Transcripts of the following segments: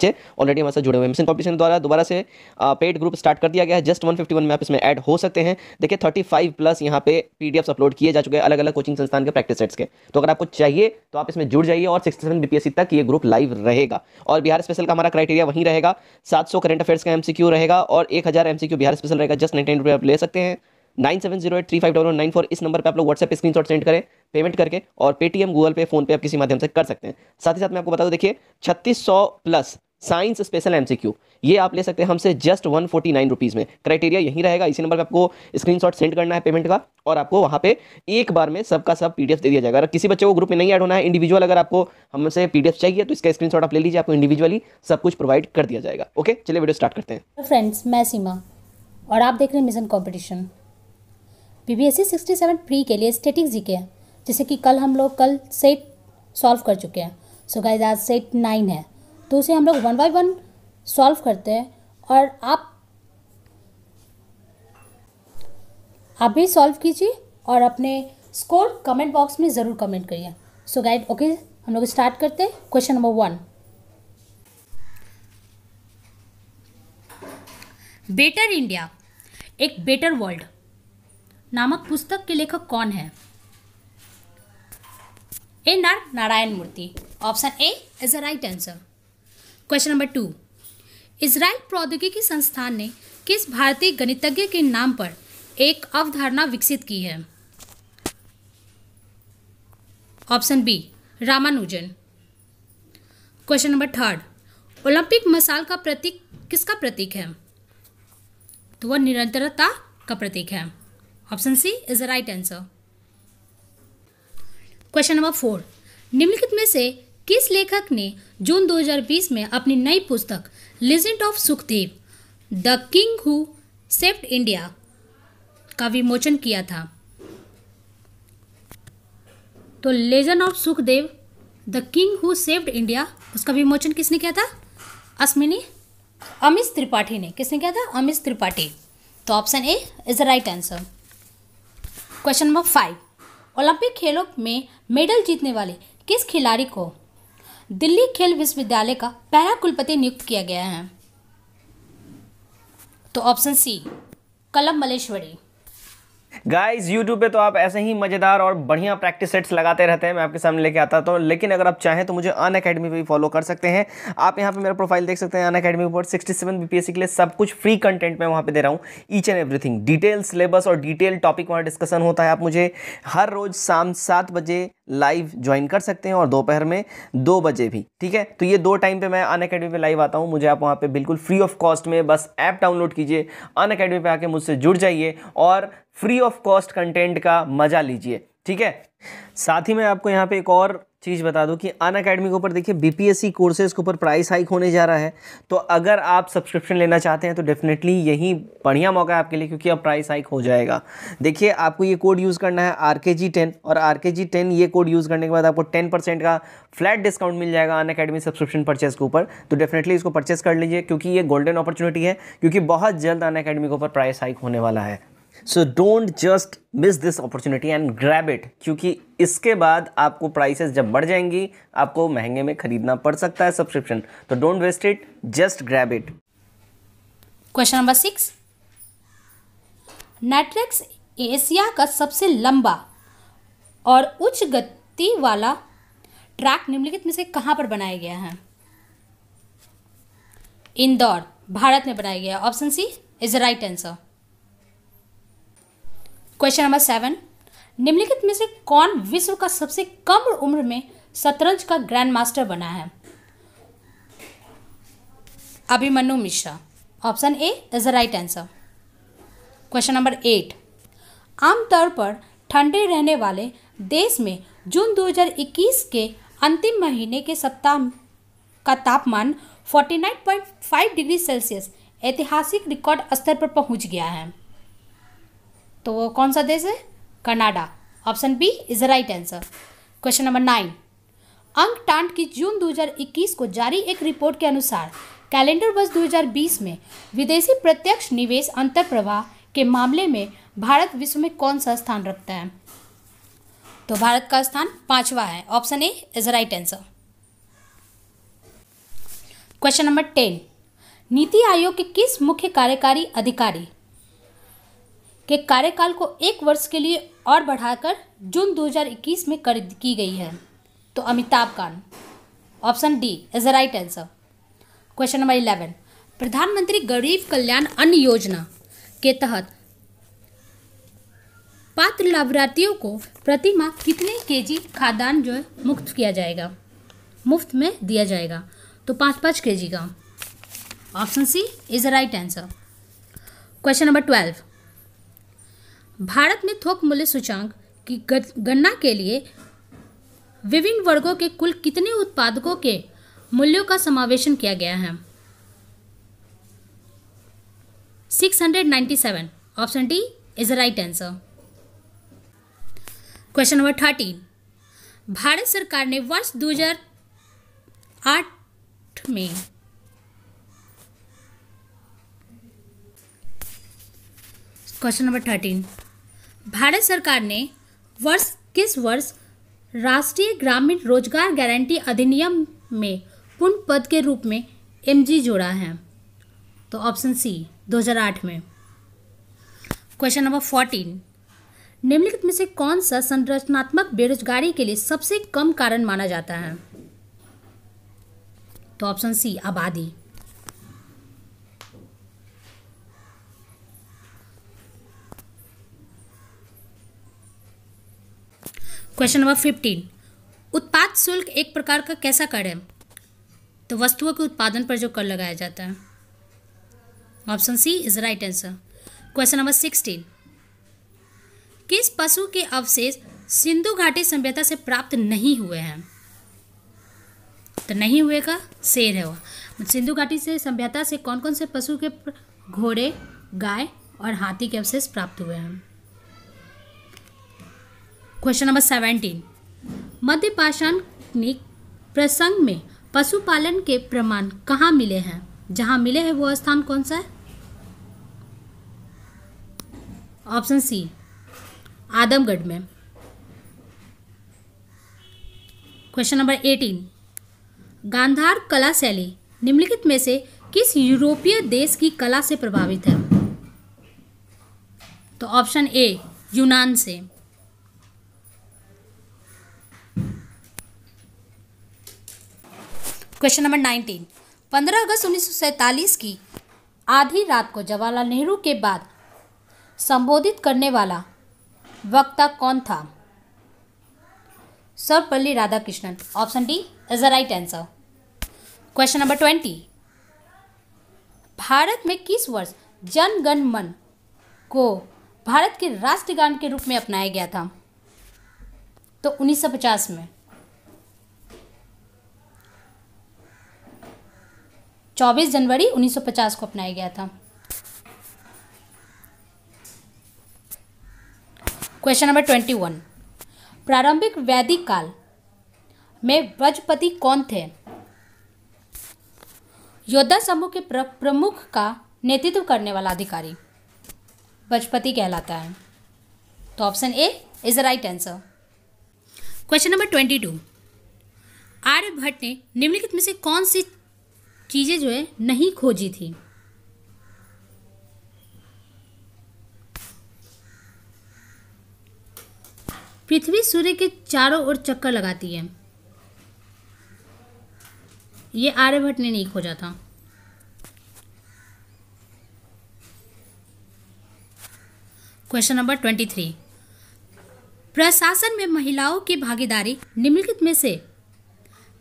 बच्चे ऑलरेडी हमारे साथ जुड़े हुए हैं मिशन कॉम्पिटिशन द्वारा दोबारा से पेड ग्रुप स्टार्ट कर दिया गया है जस्ट 151 में आप इसमें ऐड हो सकते हैं देखिए 35 प्लस यहाँ पे पीडीएफ्स अपलोड किए जा चुके हैं अलग अलग कोचिंग संस्थान के प्रैक्टिस सेट्स के तो अगर आपको चाहिए तो आप इसमें जुड़ जाइए और सिक्सटी सेवन बीपीएससी तक ये ग्रुप लाइव रहेगा और बिहार स्पेशल का हमारा क्राइटेरिया वहीं रहेगा सात करंट अफेयर्स का एमसीक्यू रहेगा और एक हजार बिहार स्पेशल रहेगा जस्ट नाइनटीन रुपये आप ले सकते हैं nine seven zero eight three five double nine four इस नंबर पे आप लोग व्हाट्सएप स्क्रीन शॉट सेंड करें पेमेंट करके और पेटीएम गूगल पे फोन पे आप किसी माध्यम से कर सकते हैं साथ ही साथ मैं आपको बता दूं देखिए छत्तीस सौ प्लस साइंस स्पेशल एमसीक्यू ये आप ले सकते हैं हमसे just one forty nine rupees में क्राइटेरिया यही रहेगा इसी नंबर पे आपको स्क्रीनशॉट सेंड करना है पेमेंट का और आपको वहाँ पे एक बार में सबका सब पीडीएफ दे दिया जाएगा अगर किसी बच्चे को ग्रुप में नहीं ऐड होना है इंडिविजुअल अगर आपको हमसे पीडीएफ चाहिए तो इसका स्क्रीन आप ले लीजिए आपको इंडिविजुअली सब कुछ प्रोवाइड कर दिया जाएगा ओके चलिए वीडियो स्टार्ट करते हैं फ्रेंड्स मैं सीमा और आप देख रहे हैं mission competition P B S sixty seven pre के लिए स्टेटिक जी के जैसे कि कल हम लोग कल सेट सॉल्व कर चुके हैं सो गाइज आज सेट नाइन है तो उसे हम लोग वन बाई वन सॉल्व करते हैं और आप आप भी सॉल्व कीजिए और अपने स्कोर कमेंट बॉक्स में ज़रूर कमेंट करिए सो गाइड ओके हम लोग स्टार्ट करते हैं question number one better India एक बेटर वर्ल्ड नामक पुस्तक के लेखक कौन है N R Narayana Murthy option A is the right answer question number two Israel प्रौद्योगिकी संस्थान ने किस भारतीय गणितज्ञ के नाम पर एक अवधारणा विकसित की है option B Ramanujan question number third Olympic मसाल का प्रतीक किसका प्रतीक है तो वह निरंतरता का प्रतीक है option C is the right answer question number four निम्नलिखित में से किस लेखक ने जून 2020 में अपनी नई पुस्तक legend of Sukhdev the king who saved India का विमोचन किया था तो legend of Sukhdev the king who saved India उसका विमोचन किसने किया था अश्विनी अमित त्रिपाठी ने किसने किया था अमित त्रिपाठी तो option A is the right answer question number five Olympic खेलों में मेडल जीतने वाले किस खिलाड़ी को दिल्ली खेल विश्वविद्यालय का पहला कुलपति नियुक्त किया गया है तो ऑप्शन सी कलम मलेश्वरी गाइज यूट्यूब पे तो आप ऐसे ही मज़ेदार और बढ़िया प्रैक्टिस सेट्स लगाते रहते हैं मैं आपके सामने लेके आता तो लेकिन अगर आप चाहें तो मुझे अन अकेडमी पर भी फॉलो कर सकते हैं आप यहाँ पे मेरा प्रोफाइल देख सकते हैं अन अकेडमी पर सिक्सटी सेवन बीपीएससी के लिए सब कुछ फ्री कंटेंट मैं वहाँ पे दे रहा हूँ each and everything detail syllabus और डिटेल टॉपिक वहाँ डिस्कशन होता है आप मुझे हर रोज़ शाम सात बजे लाइव ज्वाइन कर सकते हैं और दोपहर में दो बजे भी ठीक है तो ये दो टाइम पे मैं अन अकेडमी लाइव आता हूँ मुझे आप वहाँ पे बिल्कुल फ्री ऑफ कॉस्ट में बस ऐप डाउनलोड कीजिए अन अकेडमी पर आके मुझसे जुड़ जाइए और फ्री ऑफ कॉस्ट कंटेंट का मजा लीजिए ठीक है साथ ही मैं आपको यहाँ पे एक और चीज़ बता दूँ कि अन अकेडमी के ऊपर देखिए बीपीएससी कोर्सेज़ के ऊपर प्राइस हाइक होने जा रहा है तो अगर आप सब्सक्रिप्शन लेना चाहते हैं तो डेफिनेटली यही बढ़िया मौका है आपके लिए क्योंकि अब प्राइस हाइक हो जाएगा देखिए आपको ये कोड यूज़ करना है आर के जी टेन और आर के जी टेन ये कोड यूज़ करने के बाद आपको टेन परसेंट का फ्लैट डिस्काउंट मिल जाएगा अन अकेडमी सब्सक्रिप्शन परचेज के ऊपर तो डेफिनेटली इसको परचेज कर लीजिए क्योंकि ये गोल्डन अपॉर्चुनिटी है क्योंकि बहुत जल्द अन अकेडमी के ऊपर प्राइस हाइक होने वाला है so don't just miss this opportunity and grab it क्योंकि इसके बाद आपको प्राइसेस जब बढ़ जाएंगी आपको महंगे में खरीदना पड़ सकता है सब्सक्रिप्शन तो don't waste it just grab it question number six Netflix Asia का सबसे लंबा और उच्च गति वाला ट्रैक निम्नलिखित में से कहां पर बनाया गया है इंदौर भारत में बनाया गया option C is right answer question number seven निम्नलिखित में से कौन विश्व का सबसे कम उम्र में शतरंज का ग्रैंड मास्टर बना है Abhimanyu Mishra option A is the right answer question number eight आमतौर पर ठंडे रहने वाले देश में जून 2021 के अंतिम महीने के सप्ताह का तापमान 49.5 डिग्री सेल्सियस ऐतिहासिक रिकॉर्ड स्तर पर पहुंच गया है तो वो कौन सा देश है Canada option B is right answer question number nine अंक टांड की जून 2021 को जारी एक रिपोर्ट के अनुसार कैलेंडर वर्ष 2020 में विदेशी प्रत्यक्ष निवेश अंतर प्रवाह के मामले में भारत विश्व में कौन सा स्थान रखता है तो भारत का स्थान पांचवा है option A is right answer question number ten NITI Aayog के किस मुख्य कार्यकारी अधिकारी के कार्यकाल को एक वर्ष के लिए और बढ़ाकर जून 2021 में कर की गई है तो Amitabh Kant option D is the right answer question number eleven प्रधानमंत्री गरीब कल्याण अन्न योजना के तहत पात्र लाभार्थियों को प्रति माह कितने केजी खाद्यान्न जो है मुक्त किया जाएगा मुफ्त में दिया जाएगा तो पाँच पाँच के जी का option C is the right answer question number twelve Bharat में थोक मूल्य सूचकांक की गणना के लिए विभिन्न वर्गों के कुल कितने उत्पादकों के मूल्यों का समावेशन किया गया है 697 option D is right answer question number thirteen Bharat सरकार ने वर्ष 2008 में क्वेश्चन नंबर थर्टीन भारत सरकार ने वर्ष किस वर्ष राष्ट्रीय ग्रामीण रोजगार गारंटी अधिनियम में पूर्ण पद के रूप में एमजी जोड़ा है तो ऑप्शन सी 2008 में क्वेश्चन नंबर फोर्टीन निम्नलिखित में से कौन सा संरचनात्मक बेरोजगारी के लिए सबसे कम कारण माना जाता है तो ऑप्शन सी आबादी क्वेश्चन नंबर फिफ्टीन उत्पाद शुल्क एक प्रकार का कैसा कर है तो वस्तुओं के उत्पादन पर जो कर लगाया जाता है option C is right answer question number sixteen किस पशु के अवशेष सिंधु घाटी सभ्यता से प्राप्त नहीं हुए हैं तो नहीं हुए का शेर है वह सिंधु घाटी से सभ्यता से कौन कौन से पशु के घोड़े गाय और हाथी के अवशेष प्राप्त हुए हैं क्वेश्चन नंबर सेवेंटीन मध्य पाषाण प्रसंग में पशुपालन के प्रमाण कहाँ मिले हैं जहाँ मिले हैं वो स्थान कौन सा है ऑप्शन सी आदमगढ़ में क्वेश्चन नंबर एटीन गांधार कला शैली निम्नलिखित में से किस यूरोपीय देश की कला से प्रभावित है तो ऑप्शन ए यूनान से क्वेश्चन नंबर नाइनटीन पंद्रह अगस्त उन्नीस की आधी रात को जवाहरलाल नेहरू के बाद संबोधित करने वाला वक्ता कौन था Sarvepalli Radhakrishnan option D is the right answer question number twenty Bharat में किस वर्ष जन गण मन को भारत के राष्ट्रगान के रूप में अपनाया गया था तो 1950 में 24 जनवरी 1950 को अपनाया गया था क्वेश्चन नंबर ट्वेंटी वन प्रारंभिक वैदिक काल में ब्रजपति कौन थे योद्धा समूह के प्रमुख का नेतृत्व करने वाला अधिकारी वजपति कहलाता है तो option A is the right answer question number twenty two Aryabhata ने निम्नलिखित में से कौन सी चीज़ें जो है नहीं खोजी थी पृथ्वी सूर्य के चारों ओर चक्कर लगाती है ये आर्यभट्ट ने नहीं खोजा था क्वेश्चन नंबर ट्वेंटी थ्री प्रशासन में महिलाओं की भागीदारी निम्नलिखित में से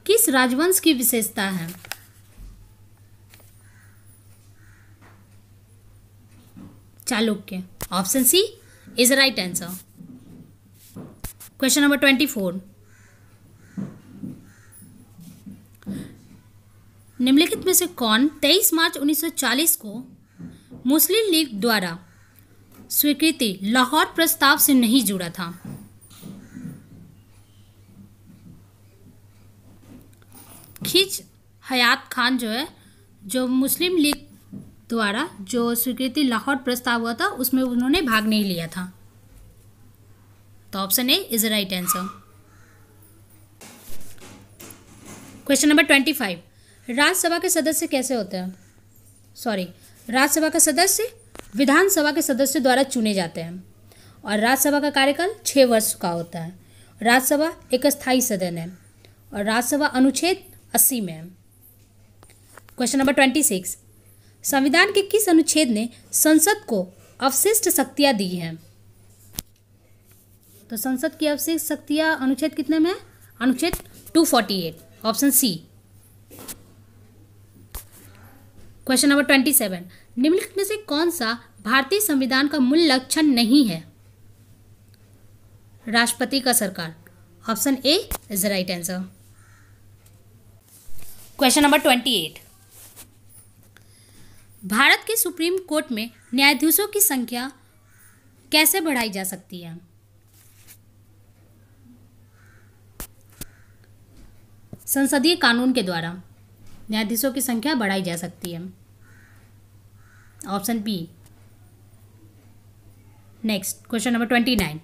किस राजवंश की विशेषता है Chalukya option C is right answer question number twenty four निम्नलिखित में से कौन 23 मार्च 1940 को मुस्लिम लीग द्वारा स्वीकृति लाहौर प्रस्ताव से नहीं जुड़ा था खिच हयात खान जो है जो मुस्लिम लीग द्वारा जो स्वीकृति लाहौर प्रस्ताव हुआ था उसमें उन्होंने भाग नहीं लिया था तो option A is right answer question number twenty five Rajya Sabha के सदस्य कैसे होते हैं सॉरी राज्यसभा का सदस्य विधानसभा के सदस्य द्वारा चुने जाते हैं और राज्यसभा का कार्यकाल छः वर्ष का होता है राज्यसभा एक स्थायी सदन है और राज्यसभा अनुच्छेद अस्सी में है क्वेश्चन नंबर ट्वेंटी सिक्स संविधान के किस अनुच्छेद ने संसद को अवशिष्ट शक्तियां दी हैं तो संसद की अवशिष्ट शक्तियां अनुच्छेद कितने में अनुच्छेद 248 ऑप्शन सी क्वेश्चन नंबर 27 निम्नलिखित में से कौन सा भारतीय संविधान का मूल लक्षण नहीं है राष्ट्रपति का सरकार option A is the right answer question number twenty eight Bharat के सुप्रीम कोर्ट में न्यायाधीशों की संख्या कैसे बढ़ाई जा सकती है संसदीय कानून के द्वारा न्यायाधीशों की संख्या बढ़ाई जा सकती है option B next question number twenty nine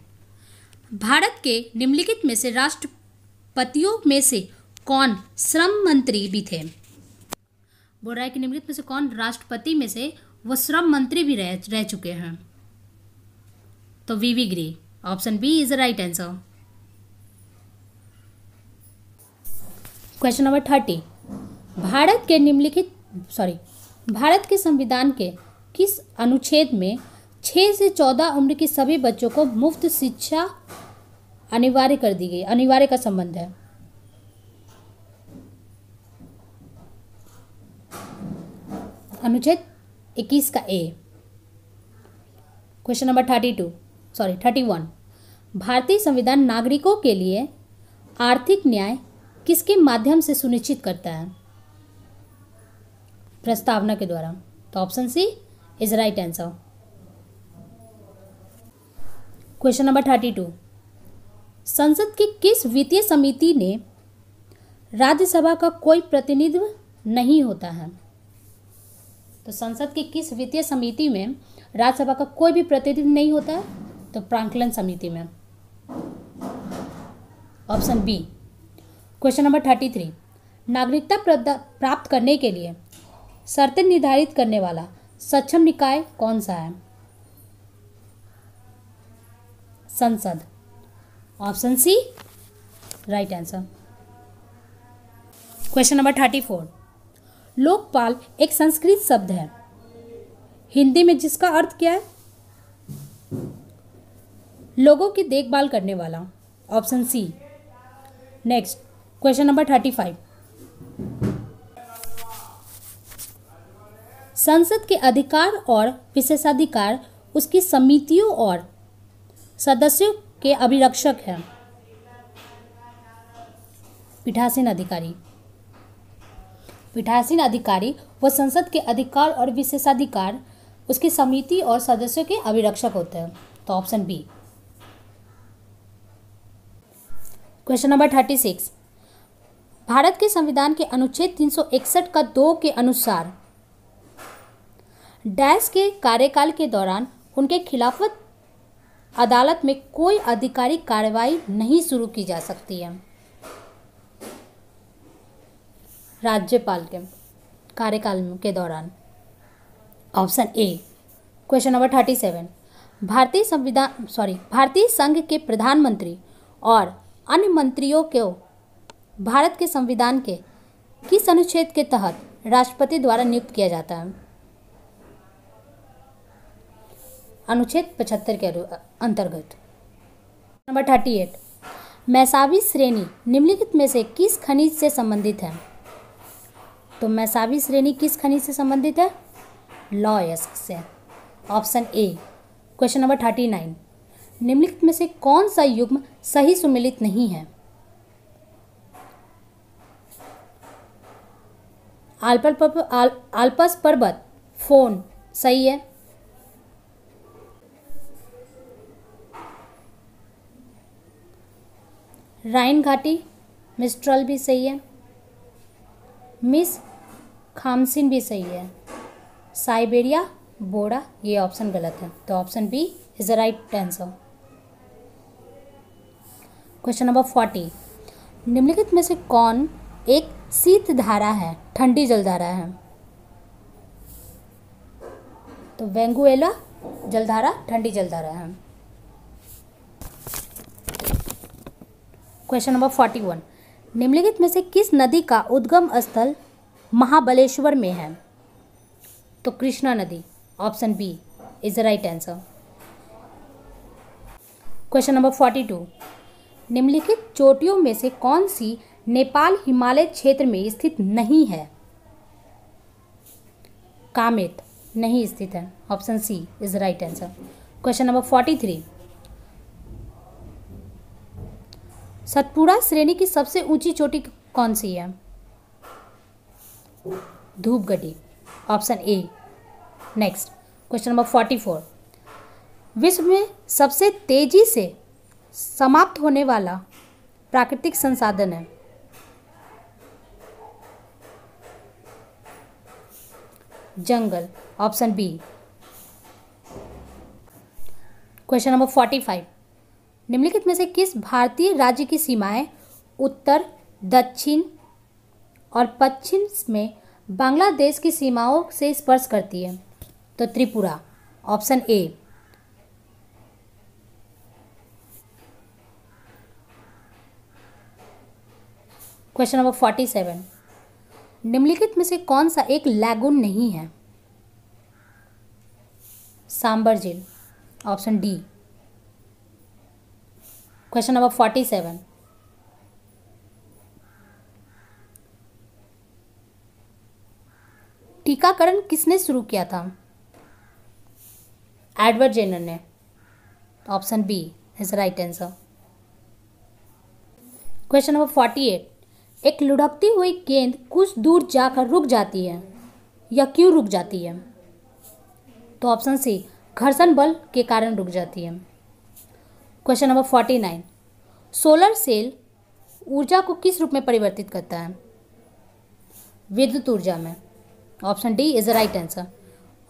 Bharat के निम्नलिखित में से राष्ट्रपतियों में से कौन श्रम मंत्री भी थे बोल रहा है कि निम्नलिखित में से कौन राष्ट्रपति में से वो श्रम मंत्री भी रह रह चुके हैं तो V V option B is the right answer question number thirty Bharat के निम्नलिखित सॉरी भारत के संविधान के किस अनुच्छेद में छः से चौदह उम्र के सभी बच्चों को मुफ्त शिक्षा अनिवार्य कर दी गई अनिवार्य का संबंध है अनुच्छेद इक्कीस का A question number thirty two sorry thirty one भारतीय संविधान नागरिकों के लिए आर्थिक न्याय किसके माध्यम से सुनिश्चित करता है प्रस्तावना के द्वारा तो option C is right answer question number thirty two संसद की किस वित्तीय समिति ने राज्यसभा का कोई प्रतिनिधित्व नहीं होता है तो संसद की किस वित्तीय समिति में राज्यसभा का कोई भी प्रतिनिधि नहीं होता है तो प्रांकलन समिति में option B question number thirty three नागरिकता प्राप्त करने के लिए शर्तें निर्धारित करने वाला सक्षम निकाय कौन सा है संसद option C right answer question number thirty four Lokpal एक संस्कृत शब्द है हिंदी में जिसका अर्थ क्या है लोगों की देखभाल करने वाला option C next question number thirty five संसद के अधिकार और विशेषाधिकार उसकी समितियों और सदस्यों के अभिरक्षक हैं पीठासीन अधिकारी पीठासीन अधिकारी व संसद के अधिकार और विशेषाधिकार उसकी समिति और सदस्यों के अभिरक्षक होते हैं तो option B question number thirty six Bharat के संविधान के अनुच्छेद तीन सौ इकसठ का दो के अनुसार डैश के कार्यकाल के दौरान उनके खिलाफत अदालत में कोई आधिकारिक कार्रवाई नहीं शुरू की जा सकती है राज्यपाल के कार्यकाल के दौरान option A question number thirty seven भारतीय संविधान सॉरी भारतीय संघ के प्रधानमंत्री और अन्य मंत्रियों को भारत के संविधान के किस अनुच्छेद के तहत राष्ट्रपति द्वारा नियुक्त किया जाता है अनुच्छेद पचहत्तर के अंतर्गत नंबर थर्टी एट मैसावी श्रेणी निम्नलिखित में से किस खनिज से संबंधित है तो मैसावी श्रेणी किस खनिज से संबंधित है लॉ से option A question number thirty nine निम्नलिखित में से कौन सा युग्म सही सुमिलित नहीं है आल्पल पर, आल, आल्पस पर्वत फोन सही है राइन घाटी मिस्ट्रल भी सही है मिस खामसिन भी सही है साइबेरिया बोड़ा ये ऑप्शन गलत है तो option B is the right answer question number forty निम्नलिखित में से कौन एक शीत धारा है ठंडी जलधारा है तो वेंगुएला जलधारा ठंडी जलधारा है क्वेश्चन नंबर फोर्टी वन निम्नलिखित में से किस नदी का उद्गम स्थल महाबलेश्वर में है तो कृष्णा नदी option B is the right answer question number forty two निम्नलिखित चोटियों में से कौन सी नेपाल हिमालय क्षेत्र में स्थित नहीं है कामेत नहीं स्थित है option C is right answer question number forty three Satpura श्रेणी की सबसे ऊंची चोटी कौन सी है धूपगढ़ी option A next question number forty four विश्व में सबसे तेजी से समाप्त होने वाला प्राकृतिक संसाधन है जंगल option B question number forty five निम्नलिखित में से किस भारतीय राज्य की सीमाएं उत्तर दक्षिण और पश्चिम में बांग्लादेश की सीमाओं से स्पर्श करती है तो Tripura option A question number forty seven निम्नलिखित में से कौन सा एक लैगून नहीं है सांबर झील option D question number forty seven टीकाकरण किसने शुरू किया था एडवर्ड जेनर ने option B is right answer question number forty eight एक लुढ़कती हुई गेंद कुछ दूर जाकर रुक जाती है या क्यों रुक जाती है तो ऑप्शन सी घर्षण बल के कारण रुक जाती है question number forty nine solar cell ऊर्जा को किस रूप में परिवर्तित करता है विद्युत ऊर्जा में option D is the right answer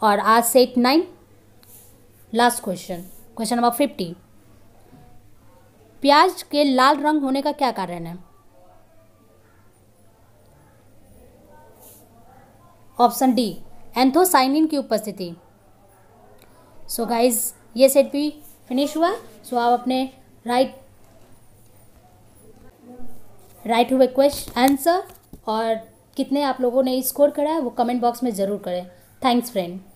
और आज set nine last question question number fifty प्याज के लाल रंग होने का क्या कारण है ऑप्शन डी एंथोसाइनिन की उपस्थिति सो गाइस गाइज ये सेट भी फिनिश हुआ सो आप अपने राइट राइट हुए क्वेश्चन आंसर और कितने आप लोगों ने स्कोर करा है वो कमेंट बॉक्स में ज़रूर करें थैंक्स फ्रेंड